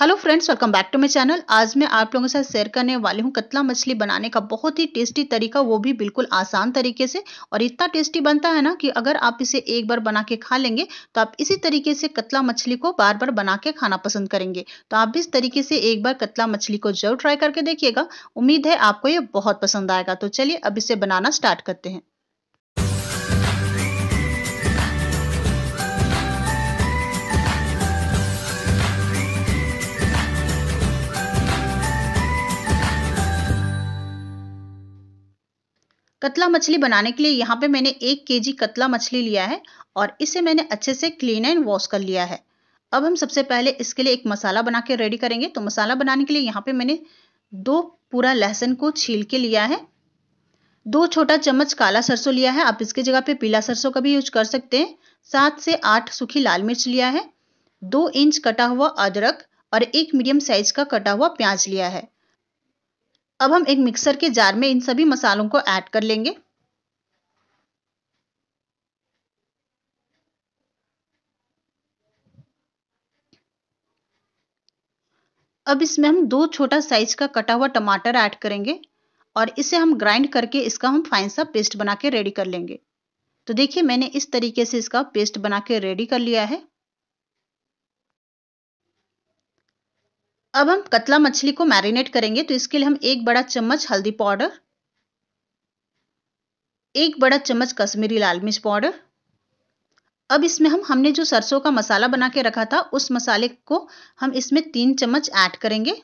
hello friends welcome back to my channel आज मैं आप लोगों के साथ शेयर करने वाली हूँ कतला मछली बनाने का बहुत ही टेस्टी तरीका वो भी बिल्कुल आसान तरीके से और इतना टेस्टी बनता है ना कि अगर आप इसे एक बार बना के खा लेंगे तो आप इसी तरीके से कतला मछली को बार बार बना के खाना पसंद करेंगे तो आप भी इस तरीके से एक बार कतला मछली को जरूर ट्राई करके देखिएगा उम्मीद है आपको ये बहुत पसंद आएगा तो चलिए अब इसे बनाना स्टार्ट करते हैं कतला मछली बनाने के लिए यहाँ पे मैंने एक के जी कतला मछली लिया है और इसे मैंने अच्छे से क्लीन एंड वॉश कर लिया है अब हम सबसे पहले इसके लिए एक मसाला बना के रेडी करेंगे तो मसाला बनाने के लिए यहाँ पे मैंने दो पूरा लहसुन को छील के लिया है दो छोटा चम्मच काला सरसों लिया है आप इसकी जगह पे पीला सरसों का भी यूज कर सकते हैं सात से आठ सूखी लाल मिर्च लिया है दो इंच कटा हुआ अदरक और एक मीडियम साइज का कटा हुआ प्याज लिया है अब हम एक मिक्सर के जार में इन सभी मसालों को ऐड कर लेंगे अब इसमें हम दो छोटा साइज का कटा हुआ टमाटर ऐड करेंगे और इसे हम ग्राइंड करके इसका हम फाइन सा पेस्ट बना के रेडी कर लेंगे तो देखिए मैंने इस तरीके से इसका पेस्ट बना के रेडी कर लिया है अब हम कतला मछली को मैरिनेट करेंगे तो इसके लिए हम एक बड़ा चम्मच हल्दी पाउडर एक बड़ा चम्मच कश्मीरी लाल मिर्च पाउडर अब इसमें हम हमने जो सरसों का मसाला बना के रखा था उस मसाले को हम इसमें तीन चम्मच ऐड करेंगे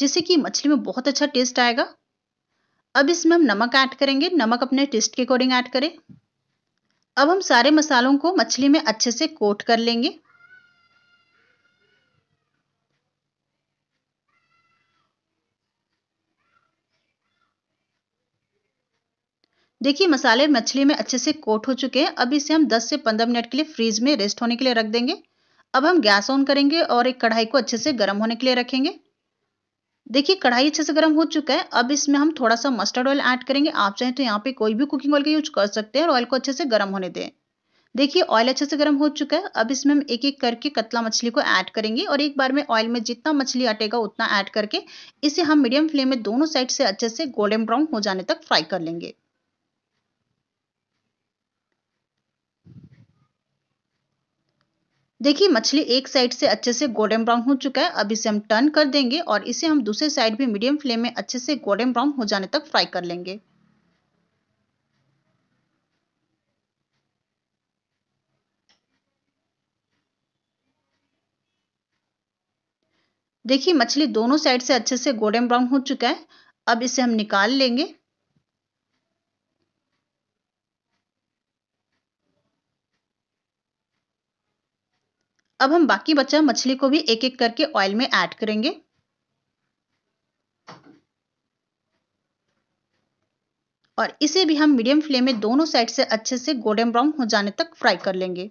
जिससे कि मछली में बहुत अच्छा टेस्ट आएगा अब इसमें हम नमक ऐड करेंगे नमक अपने टेस्ट के अकॉर्डिंग ऐड करें अब हम सारे मसालों को मछली में अच्छे से कोट कर लेंगे देखिए मसाले मछली में अच्छे से कोट हो चुके हैं अब इसे हम 10 से 15 मिनट के लिए फ्रीज में रेस्ट होने के लिए रख देंगे अब हम गैस ऑन करेंगे और एक कढ़ाई को अच्छे से गर्म होने के लिए रखेंगे देखिए कढ़ाई अच्छे से गर्म हो चुका है अब इसमें हम थोड़ा सा मस्टर्ड ऑयल ऐड करेंगे आप चाहें तो यहाँ पे कोई भी कुकिंग ऑयल का यूज कर सकते हैं और ऑयल को अच्छे से गर्म होने दें देखिए ऑयल अच्छे से गर्म हो चुका है अब इसमें हम एक एक करके कतला मछली को ऐड करेंगे और एक बार में ऑयल में जितना मछली अटेगा उतना ऐड करके इसे हम मीडियम फ्लेम में दोनों साइड से अच्छे से गोल्डन ब्राउन हो जाने तक फ्राई कर लेंगे देखिए मछली एक साइड से अच्छे से गोल्डन ब्राउन हो चुका है अब इसे हम टर्न कर देंगे और इसे हम दूसरे साइड भी मीडियम फ्लेम में अच्छे से गोल्डन ब्राउन हो जाने तक फ्राई कर लेंगे देखिए मछली दोनों साइड से अच्छे से गोल्डन ब्राउन हो चुका है अब इसे हम निकाल लेंगे अब हम बाकी बचा मछली को भी एक एक करके ऑयल में ऐड करेंगे और इसे भी हम मीडियम फ्लेम में दोनों साइड से अच्छे से गोल्डन ब्राउन हो जाने तक फ्राई कर लेंगे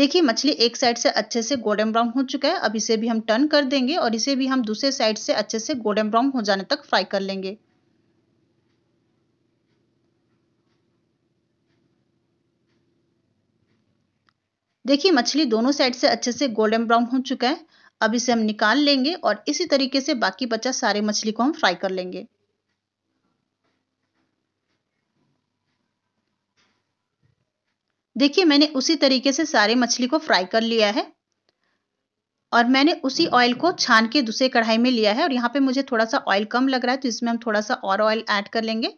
देखिए मछली एक साइड से अच्छे से गोल्डन ब्राउन हो चुका है अब इसे भी हम टर्न कर देंगे और इसे भी हम दूसरे साइड से अच्छे से गोल्डन ब्राउन हो जाने तक फ्राई कर लेंगे देखिए मछली दोनों साइड से अच्छे से गोल्डन ब्राउन हो चुका है अब इसे हम निकाल लेंगे और इसी तरीके से बाकी बचा सारे मछली को हम फ्राई कर लेंगे देखिए मैंने उसी तरीके से सारे मछली को फ्राई कर लिया है और मैंने उसी ऑयल को छान के दूसरे कढ़ाई में लिया है और यहाँ पे मुझे थोड़ा सा ऑयल कम लग रहा है तो इसमें हम थोड़ा सा और ऑयल ऐड कर लेंगे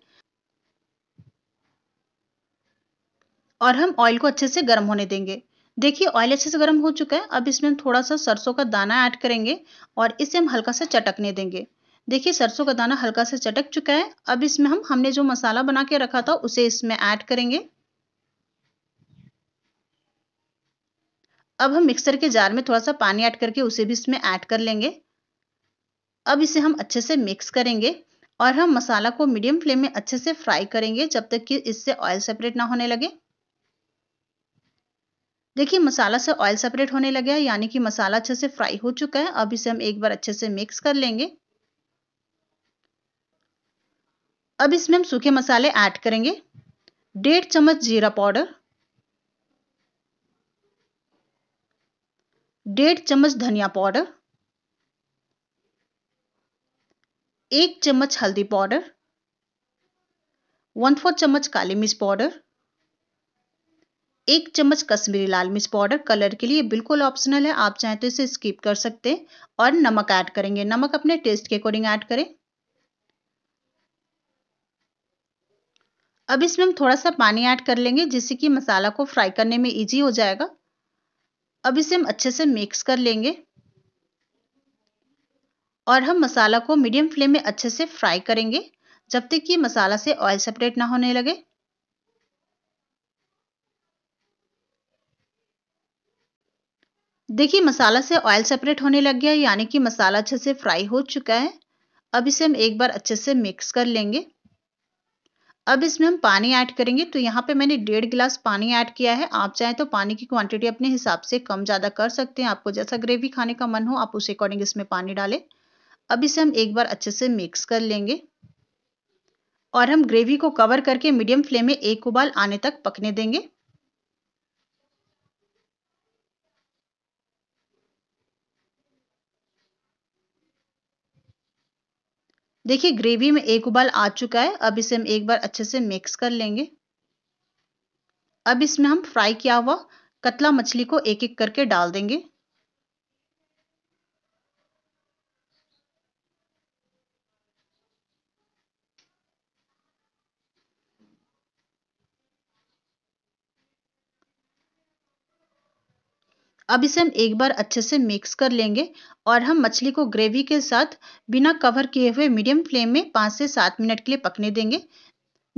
और हम ऑयल को अच्छे से गर्म होने देंगे देखिए ऑयल अच्छे से गर्म हो चुका है अब इसमें हम थोड़ा सा सरसों का दाना ऐड करेंगे और इसे हम हल्का सा चटकने देंगे देखिए सरसों का दाना हल्का सा चटक चुका है अब इसमें हम हमने जो मसाला बना के रखा था उसे इसमें ऐड करेंगे अब हम मिक्सर के जार में थोड़ा सा पानी ऐड करके उसे भी इसमें ऐड कर लेंगे अब इसे हम अच्छे से मिक्स करेंगे और हम मसाला को मीडियम फ्लेम में अच्छे से फ्राई करेंगे जब तक कि इससे ऑयल सेपरेट ना होने लगे देखिए मसाला से ऑयल सेपरेट होने लगे है यानी कि मसाला अच्छे से फ्राई हो चुका है अब इसे हम एक बार अच्छे से मिक्स कर लेंगे अब इसमें हम सूखे मसाले ऐड करेंगे डेढ़ चम्मच जीरा पाउडर डेढ़ चम्मच धनिया पाउडर एक चम्मच हल्दी पाउडर वन फोर चम्मच काली मिर्च पाउडर एक चम्मच कश्मीरी लाल मिर्च पाउडर कलर के लिए बिल्कुल ऑप्शनल है आप चाहें तो इसे स्किप कर सकते हैं और नमक ऐड करेंगे नमक अपने टेस्ट के अकॉर्डिंग ऐड करें अब इसमें हम थोड़ा सा पानी ऐड कर लेंगे जिससे कि मसाला को फ्राई करने में इजी हो जाएगा अब इसे हम अच्छे से मिक्स कर लेंगे और हम मसाला को मीडियम फ्लेम में अच्छे से फ्राई करेंगे जब तक कि मसाला से ऑयल सेपरेट ना होने लगे देखिए मसाला से ऑयल सेपरेट होने लग गया यानी कि मसाला अच्छे से फ्राई हो चुका है अब इसे हम एक बार अच्छे से मिक्स कर लेंगे अब इसमें हम पानी ऐड करेंगे तो यहाँ पे मैंने डेढ़ गिलास पानी ऐड किया है आप चाहें तो पानी की क्वांटिटी अपने हिसाब से कम ज़्यादा कर सकते हैं आपको जैसा ग्रेवी खाने का मन हो आप उस अकॉर्डिंग इसमें पानी डालें अब इसे हम एक बार अच्छे से मिक्स कर लेंगे और हम ग्रेवी को कवर करके मीडियम फ्लेम में एक उबाल आने तक पकने देंगे देखिए ग्रेवी में एक उबाल आ चुका है अब इसे हम एक बार अच्छे से मिक्स कर लेंगे अब इसमें हम फ्राई किया हुआ कतला मछली को एक एक करके डाल देंगे अब इसे हम एक बार अच्छे से मिक्स कर लेंगे और हम मछली को ग्रेवी के साथ बिना कवर किए हुए मीडियम फ्लेम में पाँच से सात मिनट के लिए पकने देंगे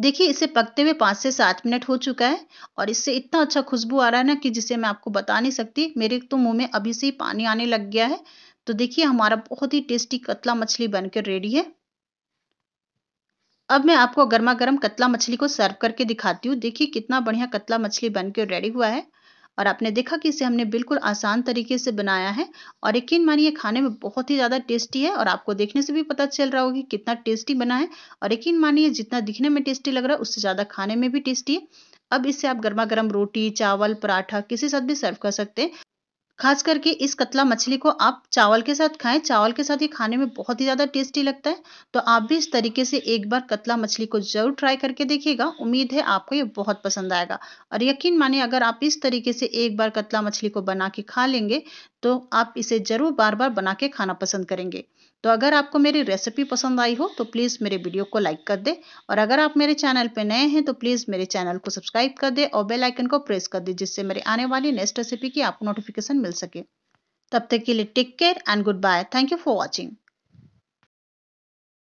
देखिए इसे पकते हुए पाँच से सात मिनट हो चुका है और इससे इतना अच्छा खुशबू आ रहा है ना कि जिसे मैं आपको बता नहीं सकती मेरे तो मुंह में अभी से ही पानी आने लग गया है तो देखिए हमारा बहुत ही टेस्टी कतला मछली बनकर रेडी है अब मैं आपको गर्मा गर्म कतला मछली को सर्व करके दिखाती हूँ देखिए कितना बढ़िया कतला मछली बनकर रेडी हुआ है और आपने देखा कि इसे हमने बिल्कुल आसान तरीके से बनाया है और यकीन मानिए खाने में बहुत ही ज़्यादा टेस्टी है और आपको देखने से भी पता चल रहा होगी कितना टेस्टी बना है और यकीन मानिए जितना दिखने में टेस्टी लग रहा है उससे ज़्यादा खाने में भी टेस्टी है अब इसे आप गर्मा गर्म रोटी चावल पराठा किसी साथ भी सर्व कर सकते हैं खास करके इस कतला मछली को आप चावल के साथ खाएं चावल के साथ ये खाने में बहुत ही ज़्यादा टेस्टी लगता है तो आप भी इस तरीके से एक बार कतला मछली को ज़रूर ट्राई करके देखिएगा उम्मीद है आपको ये बहुत पसंद आएगा और यकीन माने अगर आप इस तरीके से एक बार कतला मछली को बना के खा लेंगे तो आप इसे ज़रूर बार बार बना के खाना पसंद करेंगे तो अगर आपको मेरी रेसिपी पसंद आई हो तो प्लीज़ मेरे वीडियो को लाइक कर दे और अगर आप मेरे चैनल पर नए हैं तो प्लीज़ मेरे चैनल को सब्सक्राइब कर दे और बेल आइकन को प्रेस कर दे जिससे मेरे आने वाली नेक्स्ट रेसिपी की आपको नोटिफिकेशन मिल सके तब तक के लिए take care and goodbye thank you for watching